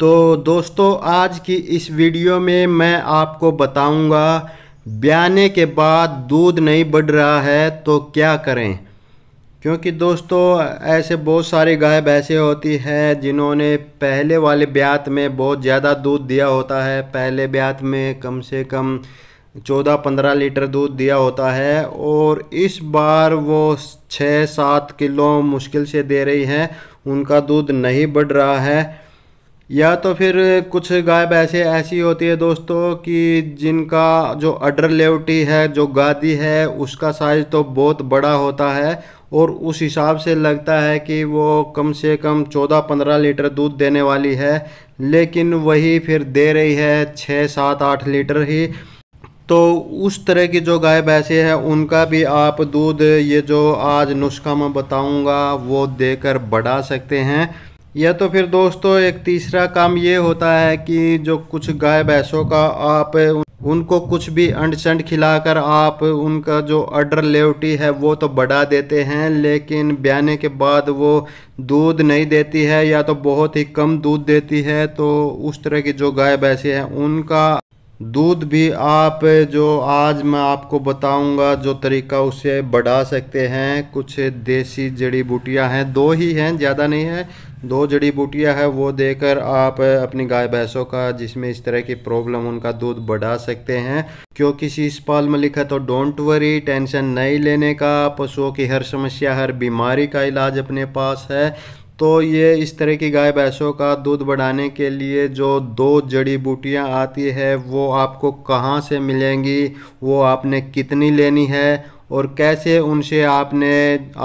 तो दोस्तों आज की इस वीडियो में मैं आपको बताऊंगा ब्याने के बाद दूध नहीं बढ़ रहा है तो क्या करें क्योंकि दोस्तों ऐसे बहुत सारे गाय भैंसे होती हैं जिन्होंने पहले वाले ब्यात में बहुत ज़्यादा दूध दिया होता है पहले ब्यात में कम से कम चौदह पंद्रह लीटर दूध दिया होता है और इस बार वो छः सात किलो मुश्किल से दे रही हैं उनका दूध नहीं बढ़ रहा है या तो फिर कुछ गाय भैंसें ऐसी होती है दोस्तों कि जिनका जो अडर लेवटी है जो गादी है उसका साइज़ तो बहुत बड़ा होता है और उस हिसाब से लगता है कि वो कम से कम 14-15 लीटर दूध देने वाली है लेकिन वही फिर दे रही है छः सात आठ लीटर ही तो उस तरह की जो गाय भैंसे हैं उनका भी आप दूध ये जो आज नुस्खा मैं बताऊंगा वो देकर बढ़ा सकते हैं या तो फिर दोस्तों एक तीसरा काम ये होता है कि जो कुछ गाय भैंसों का आप उनको कुछ भी अंड चंड खिलाकर आप उनका जो अडर लेवटी है वो तो बढ़ा देते हैं लेकिन ब्याने के बाद वो दूध नहीं देती है या तो बहुत ही कम दूध देती है तो उस तरह की जो गाय भैंसे हैं उनका दूध भी आप जो आज मैं आपको बताऊंगा जो तरीका उसे बढ़ा सकते हैं कुछ देसी जड़ी बूटियां हैं दो ही हैं ज़्यादा नहीं है दो जड़ी बूटियां है वो देकर आप अपनी गाय भैंसों का जिसमें इस तरह की प्रॉब्लम उनका दूध बढ़ा सकते हैं क्योंकि शीशपाल में लिखा तो डोंट वरी टेंशन नहीं लेने का पशुओं की हर समस्या हर बीमारी का इलाज अपने पास है तो ये इस तरह की गाय भैंसों का दूध बढ़ाने के लिए जो दो जड़ी बूटियाँ आती है वो आपको कहाँ से मिलेंगी वो आपने कितनी लेनी है और कैसे उनसे आपने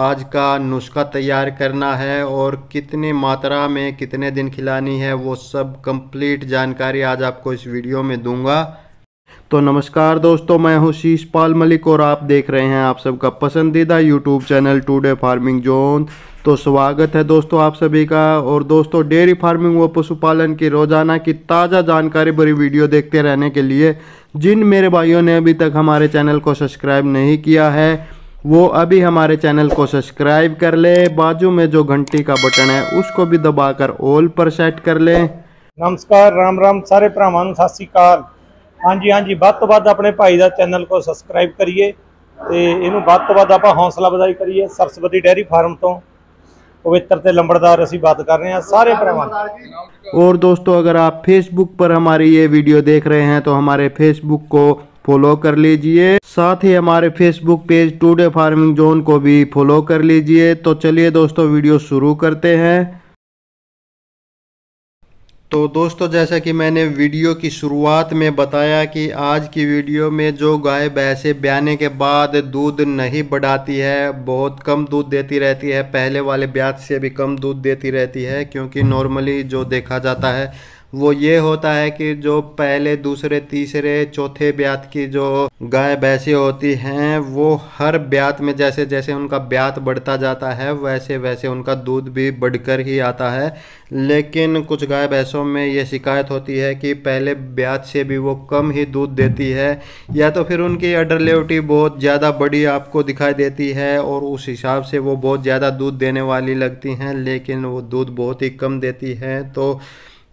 आज का नुस्खा तैयार करना है और कितनी मात्रा में कितने दिन खिलानी है वो सब कंप्लीट जानकारी आज आपको इस वीडियो में दूंगा तो नमस्कार दोस्तों मैं हूं शीश पाल मलिक और आप देख रहे हैं आप सबका पसंदीदा YouTube channel Today Farming Zone तो स्वागत है दोस्तों आप सभी का और दोस्तों डेयरी फार्मिंग व पशुपालन की रोज़ाना की ताज़ा जानकारी भरी वीडियो देखते रहने के लिए जिन मेरे भाइयों ने अभी तक हमारे चैनल को सब्सक्राइब नहीं किया है वो अभी हमारे चैनल को सब्सक्राइब कर ले बाजू में जो घंटी का बटन है उसको भी दबाकर ऑल पर सेट कर लें नमस्कार राम राम सारे भ्रावान सत श्रीकाल हाँ जी ਵੱਧ ਤੋਂ ਵੱਧ ਆਪਣੇ ਭਾਈ ਦਾ ਚੈਨਲ ਕੋ ਸਬਸਕ੍ਰਾਈਬ ਕਰੀਏ ਤੇ ਇਹਨੂੰ ਵੱਧ तो ਵੱਧ ਆਪਾਂ ਹੌਸਲਾ ਵਧਾਈ ਕਰੀਏ ਸਰਸਵਤੀ ਡੈਰੀ ਫਾਰਮ ਤੋਂ पवित्र से लंबड़दार असी बात कर रहे हैं सारे प्रवान और दोस्तों अगर आप फेसबुक पर हमारी ये वीडियो देख रहे हैं तो हमारे फेसबुक को फॉलो कर लीजिए साथ ही हमारे Facebook page Today Farming Zone को भी फॉलो कर लीजिए तो चलिए दोस्तों वीडियो शुरू करते हैं तो दोस्तों जैसा कि मैंने वीडियो की शुरुआत में बताया कि आज की वीडियो में जो गाय भैंसे ब्याने के बाद दूध नहीं बढ़ाती है बहुत कम दूध देती रहती है पहले वाले ब्याज से भी कम दूध देती रहती है क्योंकि नॉर्मली जो देखा जाता है वो ये होता है कि जो पहले दूसरे तीसरे चौथे ब्यात की जो गाय भैंसे होती हैं वो हर ब्यात में जैसे जैसे उनका ब्यात बढ़ता जाता है वैसे वैसे उनका दूध भी बढ़कर ही आता है लेकिन कुछ गाय भैंसों में ये शिकायत होती है कि पहले ब्यात से भी वो कम ही दूध देती है या तो फिर उनकी अडरलेवटी बहुत ज़्यादा बड़ी आपको दिखाई देती है और उस हिसाब से वो बहुत ज़्यादा दूध देने वाली लगती हैं लेकिन वो दूध बहुत ही कम देती हैं तो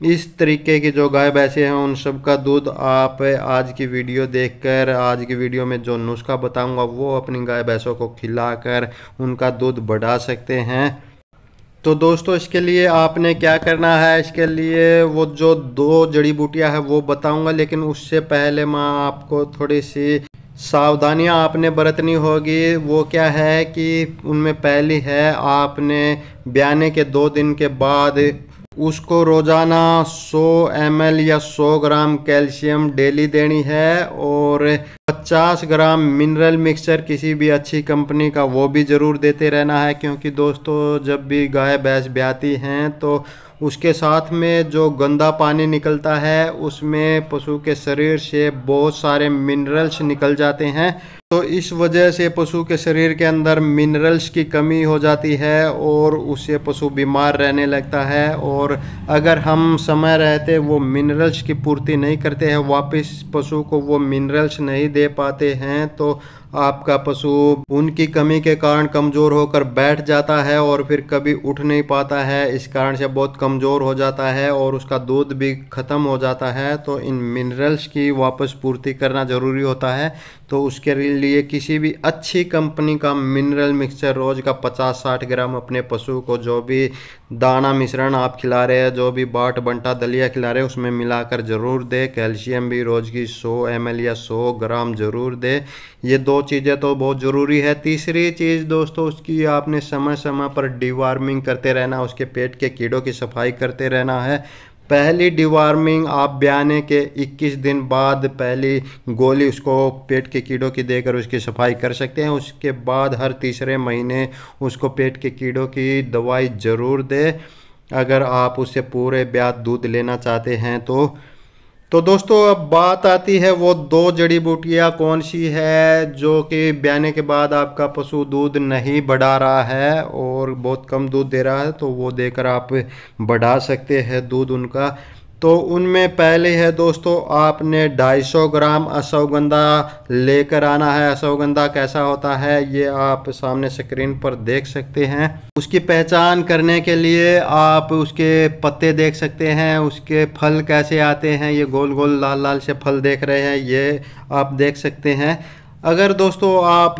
इस तरीके की जो गाय भैंसे हैं उन सब का दूध आप आज की वीडियो देखकर आज की वीडियो में जो नुस्खा बताऊंगा वो अपनी गाय भैंसों को खिलाकर उनका दूध बढ़ा सकते हैं तो दोस्तों इसके लिए आपने क्या करना है इसके लिए वो जो दो जड़ी बूटियां है वो बताऊंगा लेकिन उससे पहले मैं आपको थोड़ी सी सावधानियां आपने बरतनी होगी वो क्या है कि उनमें पहली है आपने ब्याने के दो दिन के बाद उसको रोज़ाना 100 एम या 100 ग्राम कैल्शियम डेली देनी है और 50 ग्राम मिनरल मिक्सचर किसी भी अच्छी कंपनी का वो भी ज़रूर देते रहना है क्योंकि दोस्तों जब भी गाय भैंस ब्याती हैं तो उसके साथ में जो गंदा पानी निकलता है उसमें पशु के शरीर से बहुत सारे मिनरल्स निकल जाते हैं तो इस वजह से पशु के शरीर के अंदर मिनरल्स की कमी हो जाती है और उससे पशु बीमार रहने लगता है और अगर हम समय रहते वो मिनरल्स की पूर्ति नहीं करते हैं वापस पशु को वो मिनरल्स नहीं दे पाते हैं तो आपका पशु उनकी कमी के कारण कमज़ोर होकर बैठ जाता है और फिर कभी उठ नहीं पाता है इस कारण से बहुत कमज़ोर हो जाता है और उसका दूध भी ख़त्म हो जाता है तो इन मिनरल्स की वापस पूर्ति करना ज़रूरी होता है तो उसके लिए किसी भी अच्छी कंपनी का मिनरल मिक्सचर रोज़ का पचास साठ ग्राम अपने पशु को जो भी दाना मिश्रण आप खिला रहे हैं जो भी बाट बंटा दलिया खिला रहे हैं उसमें मिलाकर ज़रूर दे कैल्शियम भी रोज़ की सौ एम या सौ ग्राम ज़रूर दे ये दो चीज़ें तो बहुत ज़रूरी है तीसरी चीज़ दोस्तों उसकी आपने समय समय पर डिवार्मिंग करते रहना उसके पेट के कीड़ों की सफाई करते रहना है पहली डिवार्मिंग आप ब्याने के 21 दिन बाद पहली गोली उसको पेट के कीड़ों की देकर उसकी सफाई कर सकते हैं उसके बाद हर तीसरे महीने उसको पेट के कीड़ों की दवाई ज़रूर दे अगर आप उससे पूरे ब्याज दूध लेना चाहते हैं तो तो दोस्तों अब बात आती है वो दो जड़ी बूटियाँ कौन सी है जो कि ब्याने के बाद आपका पशु दूध नहीं बढ़ा रहा है और बहुत कम दूध दे रहा है तो वो देकर आप बढ़ा सकते हैं दूध उनका तो उनमें पहले है दोस्तों आपने 250 ग्राम अश्वगंधा लेकर आना है अश्वगंधा कैसा होता है ये आप सामने स्क्रीन पर देख सकते हैं उसकी पहचान करने के लिए आप उसके पत्ते देख सकते हैं उसके फल कैसे आते हैं ये गोल गोल लाल लाल से फल देख रहे हैं ये आप देख सकते हैं अगर दोस्तों आप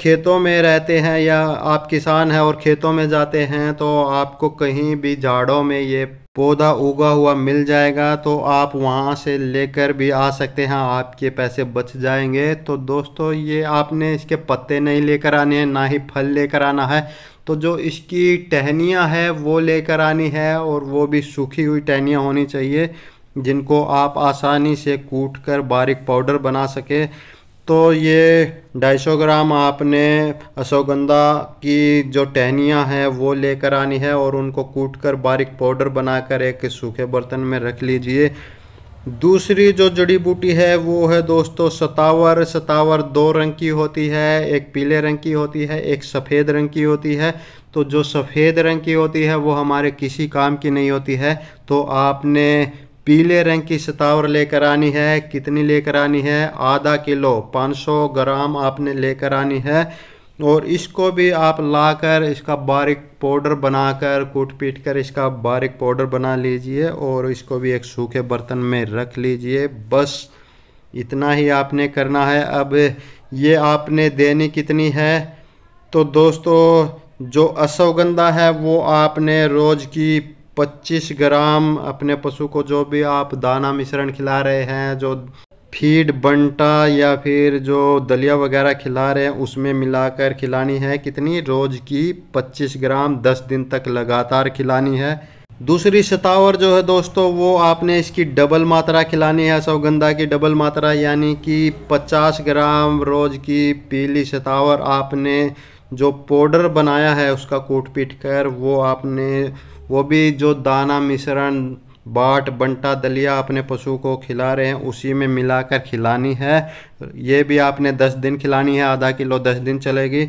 खेतों में रहते हैं या आप किसान हैं और खेतों में जाते हैं तो आपको कहीं भी झाड़ों में ये पौधा उगा हुआ मिल जाएगा तो आप वहाँ से लेकर भी आ सकते हैं आपके पैसे बच जाएंगे तो दोस्तों ये आपने इसके पत्ते नहीं लेकर आने हैं ना ही फल लेकर आना है तो जो इसकी टहनियाँ है वो लेकर आनी है और वो भी सूखी हुई टहनियाँ होनी चाहिए जिनको आप आसानी से कूट कर बारीक पाउडर बना सके तो ये ढाई सौ ग्राम आपने अश्वगंधा की जो टहनियाँ हैं वो लेकर आनी है और उनको कूट कर बारीक पाउडर बनाकर एक सूखे बर्तन में रख लीजिए दूसरी जो जड़ी बूटी है वो है दोस्तों सतावर सतावर दो रंग की होती है एक पीले रंग की होती है एक सफ़ेद रंग की होती है तो जो सफ़ेद रंग की होती है वो हमारे किसी काम की नहीं होती है तो आपने पीले रंग की सतावर लेकर आनी है कितनी लेकर आनी है आधा किलो 500 ग्राम आपने लेकर आनी है और इसको भी आप लाकर इसका बारीक पाउडर बनाकर कूट पीट कर इसका बारीक पाउडर बना लीजिए और इसको भी एक सूखे बर्तन में रख लीजिए बस इतना ही आपने करना है अब ये आपने देनी कितनी है तो दोस्तों जो अश्वगंधा है वो आपने रोज़ की 25 ग्राम अपने पशु को जो भी आप दाना मिश्रण खिला रहे हैं जो फीड बंटा या फिर जो दलिया वगैरह खिला रहे हैं उसमें मिलाकर खिलानी है कितनी रोज़ की 25 ग्राम 10 दिन तक लगातार खिलानी है दूसरी शतावर जो है दोस्तों वो आपने इसकी डबल मात्रा खिलानी है सौगंधा की डबल मात्रा यानी कि 50 ग्राम रोज़ की पीली शतावर आपने जो पाउडर बनाया है उसका कूट पीट कर वो आपने वो भी जो दाना मिश्रण बाट बंटा दलिया अपने पशु को खिला रहे हैं उसी में मिलाकर खिलानी है ये भी आपने 10 दिन खिलानी है आधा किलो 10 दिन चलेगी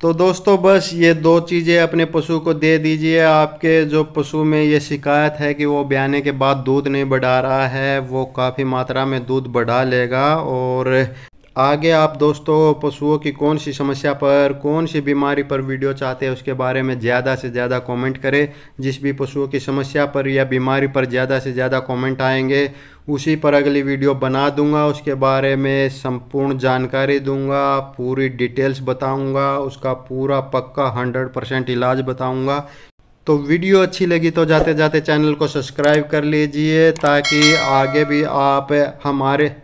तो दोस्तों बस ये दो चीज़ें अपने पशु को दे दीजिए आपके जो पशु में ये शिकायत है कि वो ब्याने के बाद दूध नहीं बढ़ा रहा है वो काफ़ी मात्रा में दूध बढ़ा लेगा और आगे आप दोस्तों पशुओं की कौन सी समस्या पर कौन सी बीमारी पर वीडियो चाहते हैं उसके बारे में ज़्यादा से ज़्यादा कमेंट करें जिस भी पशुओं की समस्या पर या बीमारी पर ज़्यादा से ज़्यादा कमेंट आएंगे उसी पर अगली वीडियो बना दूंगा उसके बारे में संपूर्ण जानकारी दूंगा पूरी डिटेल्स बताऊँगा उसका पूरा पक्का हंड्रेड परसेंट इलाज बताऊँगा तो वीडियो अच्छी लगी तो जाते जाते चैनल को सब्सक्राइब कर लीजिए ताकि आगे भी आप हमारे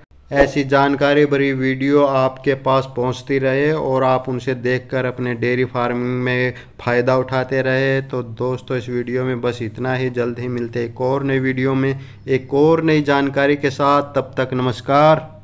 ऐसी जानकारी भरी वीडियो आपके पास पहुंचती रहे और आप उनसे देखकर अपने डेयरी फार्मिंग में फ़ायदा उठाते रहे तो दोस्तों इस वीडियो में बस इतना ही जल्द ही मिलते एक और नई वीडियो में एक और नई जानकारी के साथ तब तक नमस्कार